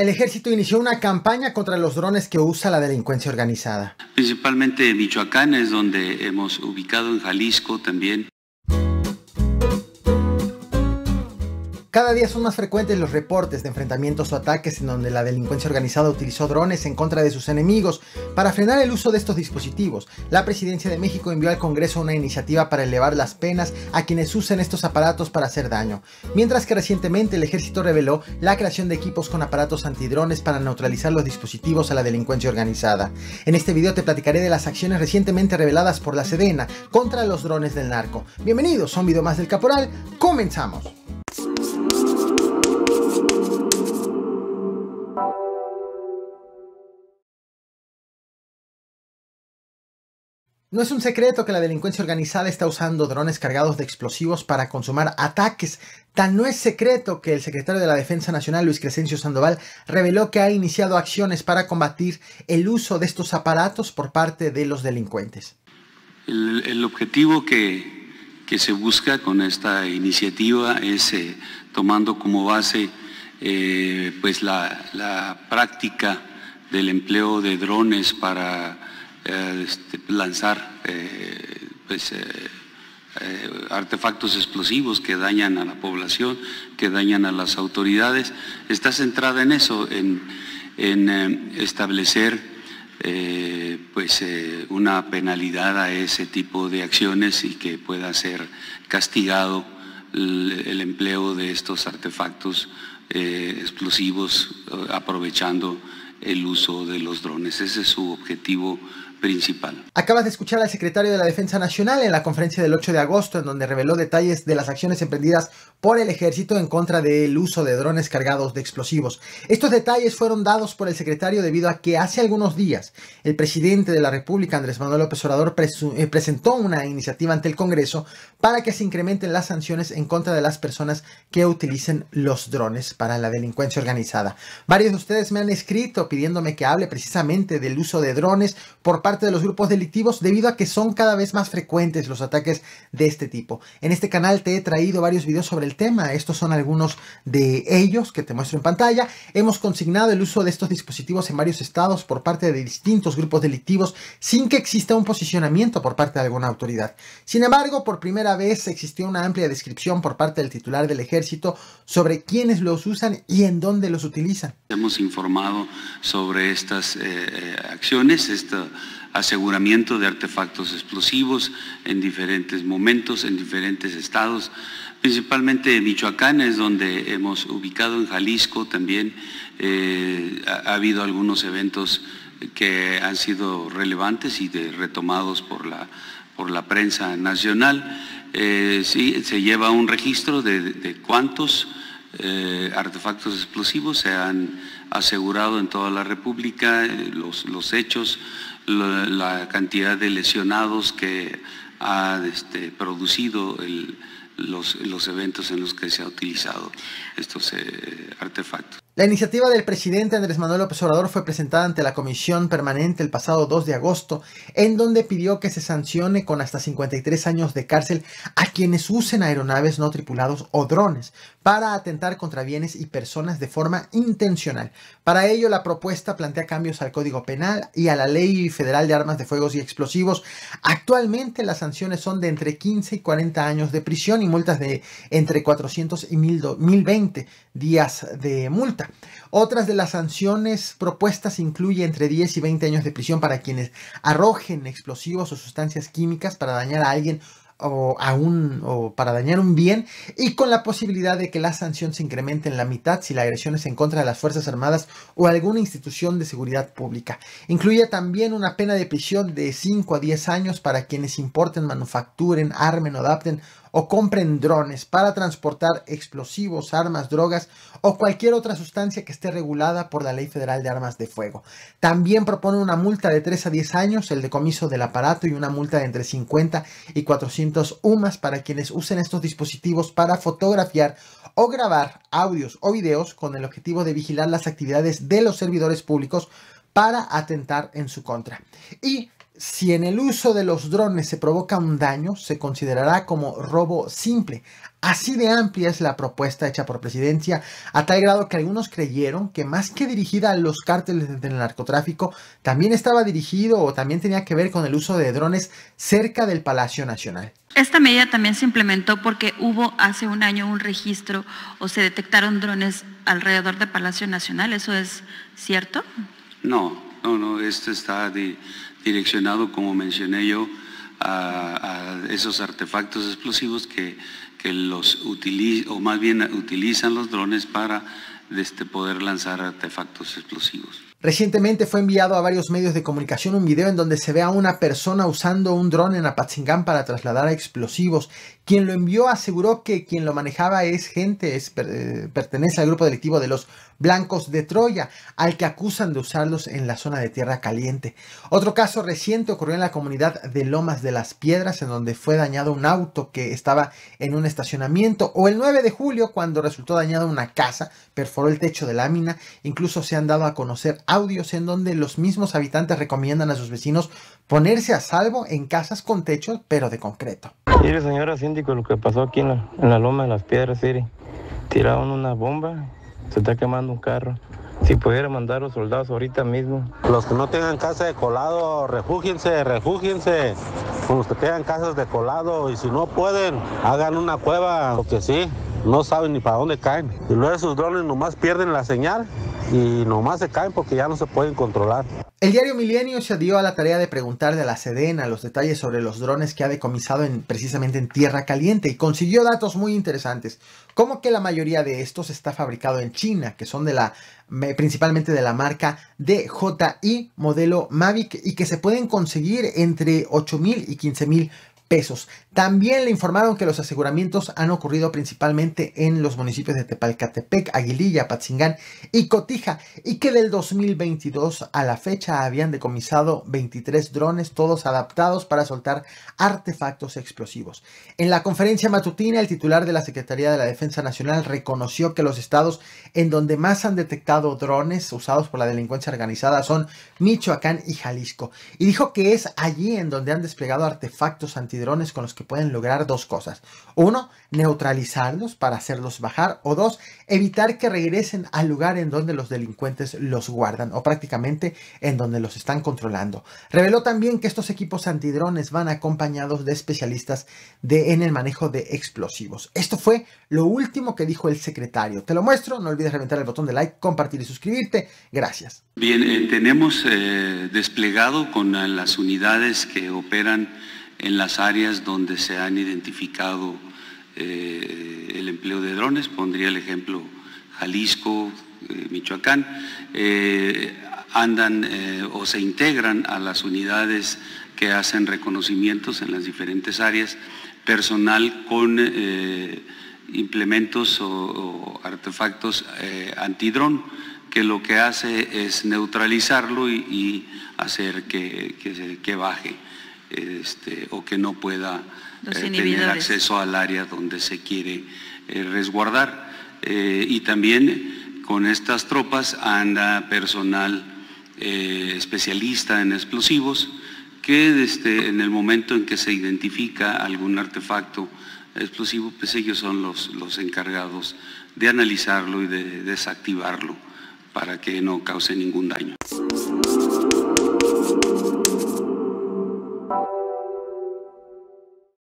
El ejército inició una campaña contra los drones que usa la delincuencia organizada. Principalmente Michoacán es donde hemos ubicado, en Jalisco también, Cada día son más frecuentes los reportes de enfrentamientos o ataques en donde la delincuencia organizada utilizó drones en contra de sus enemigos. Para frenar el uso de estos dispositivos, la Presidencia de México envió al Congreso una iniciativa para elevar las penas a quienes usen estos aparatos para hacer daño, mientras que recientemente el ejército reveló la creación de equipos con aparatos antidrones para neutralizar los dispositivos a la delincuencia organizada. En este video te platicaré de las acciones recientemente reveladas por la Sedena contra los drones del narco. Bienvenidos a un video más del Caporal, comenzamos. No es un secreto que la delincuencia organizada está usando drones cargados de explosivos para consumar ataques. Tan no es secreto que el secretario de la Defensa Nacional, Luis Crescencio Sandoval, reveló que ha iniciado acciones para combatir el uso de estos aparatos por parte de los delincuentes. El, objetivo que, que, se busca con esta iniciativa es eh, tomando como base eh, pues la práctica del empleo de drones para eh, este, lanzar eh, pues, eh, artefactos explosivos que dañan a la población, que dañan a las autoridades. Está centrada en eso, en, establecer pues, una penalidad a ese tipo de acciones y que pueda ser castigado el empleo de estos artefactos explosivos aprovechando el uso de los drones. Ese es su objetivo principal. Acabas de escuchar al secretario de la Defensa Nacional en la conferencia del 8 de agosto, en donde reveló detalles de las acciones emprendidas por el ejército en contra del uso de drones cargados de explosivos. Estos detalles fueron dados por el secretario debido a que hace algunos días el presidente de la República, Andrés Manuel López Obrador, eh, presentó una iniciativa ante el Congreso para que se incrementen las sanciones en contra de las personas que utilicen los drones para la delincuencia organizada. Varios de ustedes me han escrito pidiéndome que hable precisamente del uso de drones por parte de los grupos delictivos debido a que son cada vez más frecuentes los ataques de este tipo. En este canal te he traído varios vídeos sobre el tema, estos son algunos de ellos que te muestro en pantalla. Hemos consignado el uso de estos dispositivos en varios estados por parte de distintos grupos delictivos sin que exista un posicionamiento por parte de alguna autoridad. Sin embargo, por primera vez existió una amplia descripción por parte del titular del ejército sobre quiénes los usan y en dónde los utilizan. Hemos informado sobre estas eh, eh, acciones, esta aseguramiento de artefactos explosivos en diferentes momentos, en diferentes estados, principalmente Michoacán es donde hemos ubicado, en Jalisco también eh, ha, habido algunos eventos que han sido relevantes y de, retomados por la, por la prensa nacional. Eh, sí, se lleva un registro de, cuántos eh, artefactos explosivos se han asegurado en toda la República, los, los hechos, la, cantidad de lesionados que ha este, producido los, eventos en los que se ha utilizado estos eh, artefactos. La iniciativa del presidente Andrés Manuel López Obrador fue presentada ante la Comisión Permanente el pasado 2 de agosto, en donde pidió que se sancione con hasta 53 años de cárcel a quienes usen aeronaves no tripulados o drones para atentar contra bienes y personas de forma intencional. Para ello, la propuesta plantea cambios al Código Penal y a la Ley Federal de Armas de Fuego y Explosivos. Actualmente, las sanciones son de entre 15 y 40 años de prisión y multas de entre 400 y 1020 días de multa. Otras de las sanciones propuestas incluye entre 10 y 20 años de prisión para quienes arrojen explosivos o sustancias químicas para dañar a alguien o, o para dañar un bien y con la posibilidad de que la sanción se incremente en la mitad si la agresión es en contra de las Fuerzas Armadas o alguna institución de seguridad pública. Incluye también una pena de prisión de 5 a 10 años para quienes importen, manufacturen, armen o adapten o compren drones para transportar explosivos, armas, drogas o cualquier otra sustancia que esté regulada por la Ley Federal de Armas de Fuego. También propone una multa de 3 a 10 años, el decomiso del aparato y una multa de entre 50 y 400 UMAS para quienes usen estos dispositivos para fotografiar o grabar audios o videos con el objetivo de vigilar las actividades de los servidores públicos para atentar en su contra. Y si en el uso de los drones se provoca un daño, se considerará como robo simple. Así de amplia es la propuesta hecha por presidencia, a tal grado que algunos creyeron que más que dirigida a los cárteles del narcotráfico, también estaba dirigido o también tenía que ver con el uso de drones cerca del Palacio Nacional. Esta medida también se implementó porque hubo hace un año un registro o se detectaron drones alrededor del Palacio Nacional, ¿eso es cierto? No, no, no, esto está direccionado, como mencioné yo, a, esos artefactos explosivos que, los utilizan, o más bien utilizan los drones para este, poder lanzar artefactos explosivos. Recientemente fue enviado a varios medios de comunicación un video en donde se ve a una persona usando un dron en Apatzingán para trasladar explosivos quien lo envió aseguró que quien lo manejaba es gente, eh, pertenece al grupo delictivo de los blancos de Troya, al que acusan de usarlos en la zona de Tierra Caliente. Otro caso reciente ocurrió en la comunidad de Lomas de las Piedras, en donde fue dañado un auto que estaba en un estacionamiento, o el 9 de julio, cuando resultó dañada una casa, perforó el techo de lámina, incluso se han dado a conocer audios en donde los mismos habitantes recomiendan a sus vecinos ponerse a salvo en casas con techo, pero de concreto. Mire, señora lo que pasó aquí en la, Loma de las Piedras Siri. Tiraron una bomba, se está quemando un carro. Si pudiera mandar los soldados ahorita mismo. Los que no tengan casa de colado, refúgiense, refúgiense. Los que tengan casas de colado y si no pueden, hagan una cueva, porque sí, no saben ni para dónde caen. Y luego esos drones nomás pierden la señal y nomás se caen porque ya no se pueden controlar. El diario Milenio se dio a la tarea de preguntarle a la Sedena los detalles sobre los drones que ha decomisado en, precisamente en Tierra Caliente y consiguió datos muy interesantes, como que la mayoría de estos está fabricado en China, que son de la principalmente de la marca DJI modelo Mavic y que se pueden conseguir entre 8 mil y 15.000 mil pesos. También le informaron que los aseguramientos han ocurrido principalmente en los municipios de Tepalcatepec, Aguililla, Patzingán y Cotija y que del 2022 a la fecha habían decomisado 23 drones, todos adaptados para soltar artefactos explosivos. En la conferencia matutina, el titular de la Secretaría de la Defensa Nacional reconoció que los estados en donde más han detectado drones usados por la delincuencia organizada son Michoacán y Jalisco y dijo que es allí en donde han desplegado artefactos anti drones con los que pueden lograr dos cosas. Uno, neutralizarlos para hacerlos bajar. O dos, evitar que regresen al lugar en donde los delincuentes los guardan o prácticamente en donde los están controlando. Reveló también que estos equipos antidrones van acompañados de especialistas de, en el manejo de explosivos. Esto fue lo último que dijo el secretario. Te lo muestro, no olvides reventar el botón de like, compartir y suscribirte. Gracias. Bien, eh, tenemos eh, desplegado con las unidades que operan en las áreas donde se han identificado eh, el empleo de drones. Pondría el ejemplo Jalisco, eh, Michoacán. Eh, andan o se integran a las unidades que hacen reconocimientos en las diferentes áreas, personal con implementos o, artefactos antidrón que lo que hace es neutralizarlo y, hacer que, que, que baje. Este, o que no pueda eh, tener acceso al área donde se quiere eh, resguardar. Eh, y también con estas tropas anda personal especialista en explosivos que este, en el momento en que se identifica algún artefacto explosivo, pues ellos son los, los encargados de analizarlo y de desactivarlo para que no cause ningún daño.